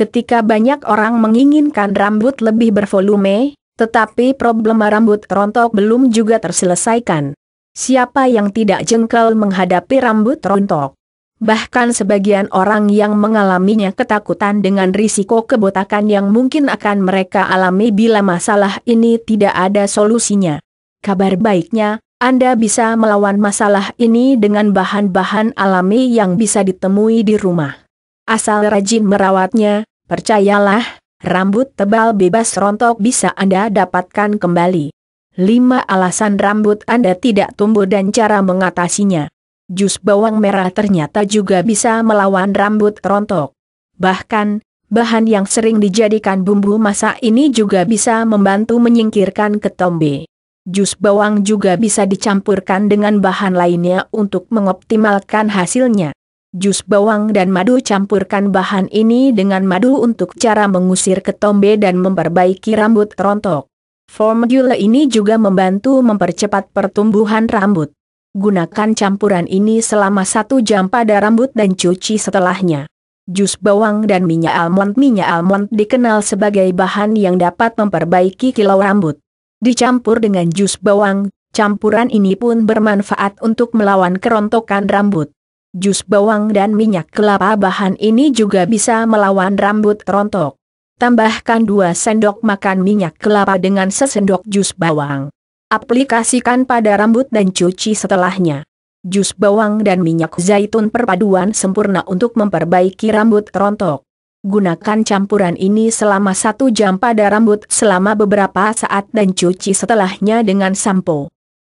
Ketika banyak orang menginginkan rambut lebih bervolume, tetapi problema rambut rontok belum juga terselesaikan. Siapa yang tidak jengkel menghadapi rambut rontok? Bahkan sebagian orang yang mengalaminya ketakutan dengan risiko kebotakan yang mungkin akan mereka alami bila masalah ini tidak ada solusinya. Kabar baiknya, Anda bisa melawan masalah ini dengan bahan-bahan alami yang bisa ditemui di rumah. Asal rajin merawatnya, Percayalah, rambut tebal bebas rontok bisa Anda dapatkan kembali. 5 alasan rambut Anda tidak tumbuh dan cara mengatasinya. Jus bawang merah ternyata juga bisa melawan rambut rontok. Bahkan, bahan yang sering dijadikan bumbu masak ini juga bisa membantu menyingkirkan ketombe. Jus bawang juga bisa dicampurkan dengan bahan lainnya untuk mengoptimalkan hasilnya. Jus bawang dan madu campurkan bahan ini dengan madu untuk cara mengusir ketombe dan memperbaiki rambut rontok. Formula ini juga membantu mempercepat pertumbuhan rambut. Gunakan campuran ini selama satu jam pada rambut dan cuci setelahnya. Jus bawang dan minyak almond Minyak almond dikenal sebagai bahan yang dapat memperbaiki kilau rambut. Dicampur dengan jus bawang, campuran ini pun bermanfaat untuk melawan kerontokan rambut jus bawang dan minyak kelapa bahan ini juga bisa melawan rambut rontok. Tambahkan 2 sendok makan minyak kelapa dengan sesendok jus bawang. Aplikasikan pada rambut dan cuci setelahnya. Jus bawang dan minyak zaitun perpaduan sempurna untuk memperbaiki rambut rontok. Gunakan campuran ini selama satu jam pada rambut selama beberapa saat dan cuci setelahnya dengan sampo.